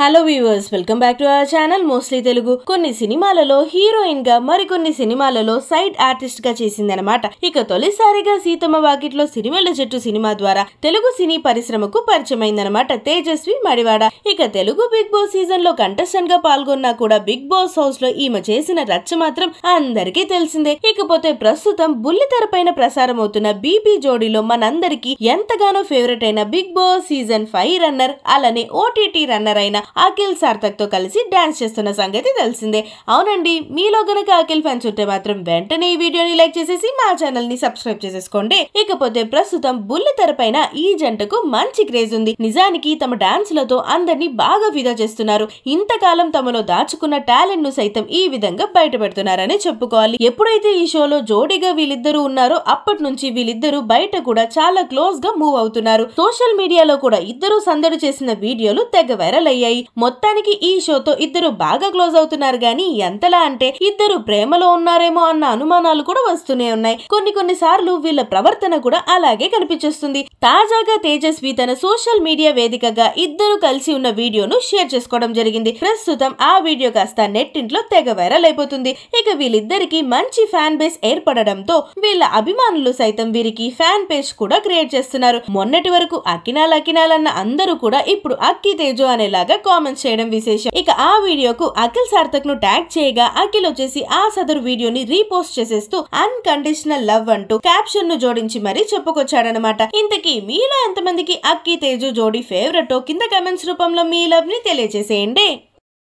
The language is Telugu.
hello viewers welcome back to our channel mostly Telugu కొన్ని సినిమాలలో హీరోయిన్ గా మరికొన్ని సినిమాలలో సైడ్ ఆర్టిస్ట్ గా అనమాట ఇక తొలిసారిగా సీతమ్మ వాకిట్లో సినిమాల జట్టు సినిమా ద్వారా తెలుగు సినీ పరిశ్రమకు పరిచయమైందనమాట తేజస్వి మడివాడ ఇక తెలుగు బిగ్ బాస్ సీజన్ లో కంటెస్టెంట్ గా పాల్గొన్నా కూడా బిగ్ బాస్ హౌస్ లో ఈమె చేసిన రచ్చ మాత్రం అందరికీ తెలిసిందే ఇకపోతే ప్రస్తుతం బుల్లితెర పైన ప్రసారం అవుతున్న బీబీ జోడీలో మనందరికీ ఎంతగానో ఫేవరెట్ అయిన Bigg Boss season five runner అలానే ఓటీటీ రన్నర్ అయిన అఖిల్ సార్థక్తో కలిసి డాన్స్ చేస్తున్న సంగతి తెలిసిందే అవునండి మీలో గనక అఖిల్ ఫ్యాన్స్ ఉంటే మాత్రం వెంటనే ఈ వీడియోని లైక్ చేసేసి మా ని సబ్స్క్రైబ్ చేసేసుకోండి ఇకపోతే ప్రస్తుతం బుల్లి తెరపైన ఈ జంటకు మంచి క్రేజ్ ఉంది నిజానికి తమ డాన్స్ లతో అందరినీ బాగా ఫిదా చేస్తున్నారు ఇంతకాలం తమలో దాచుకున్న టాలెంట్ ను సైతం ఈ విధంగా బయటపెడుతున్నారని చెప్పుకోవాలి ఎప్పుడైతే ఈ షోలో జోడీగా వీళ్ళిద్దరూ ఉన్నారో అప్పటి నుంచి వీళ్ళిద్దరూ బయట కూడా చాలా క్లోజ్ గా మూవ్ అవుతున్నారు సోషల్ మీడియాలో కూడా ఇద్దరు సందడి చేసిన వీడియోలు తెగ వైరల్ అయ్యాయి అయ్యాయి మొత్తానికి ఈ షోతో ఇద్దరు బాగా క్లోజ్ అవుతున్నారు గాని ఎంతలా అంటే ఇద్దరు ప్రేమలో ఉన్నారేమో అన్న అనుమానాలు కూడా వస్తూనే ఉన్నాయి కొన్ని కొన్ని సార్లు వీళ్ళ ప్రవర్తన కూడా అలాగే కనిపించేస్తుంది తాజాగా తేజస్వి తన సోషల్ మీడియా వేదికగా ఇద్దరు కలిసి ఉన్న వీడియోను షేర్ చేసుకోవడం జరిగింది ప్రస్తుతం ఆ వీడియో కాస్త నెట్టింట్లో తెగ వైరల్ అయిపోతుంది ఇక వీళ్ళిద్దరికి మంచి ఫ్యాన్ బేస్ ఏర్పడడంతో వీళ్ళ అభిమానులు సైతం వీరికి ఫ్యాన్ పేజ్ కూడా క్రియేట్ చేస్తున్నారు మొన్నటి వరకు అకినాల్ అకినాల్ అన్న అందరూ కూడా ఇప్పుడు అక్కి తేజు అనేలాగా కామెంట్స్ చేయడం విశేషం ఇక ఆ వీడియోకు అఖిల్ సార్థక్ ను ట్యాగ్ చేయగా అఖిల్ వచ్చేసి ఆ సదరు వీడియోని రీపోస్ట్ చేసేస్తూ అన్కండిషనల్ లవ్ అంటూ క్యాప్షన్ ను జోడించి మరీ చెప్పుకొచ్చాడనమాట ఇంతకీ మీలో ఎంతమందికి అక్కి తేజు జోడి ఫేవరెట్ కింద కమెంట్స్ రూపంలో మీ లవ్ ని తెలియజేసేయండి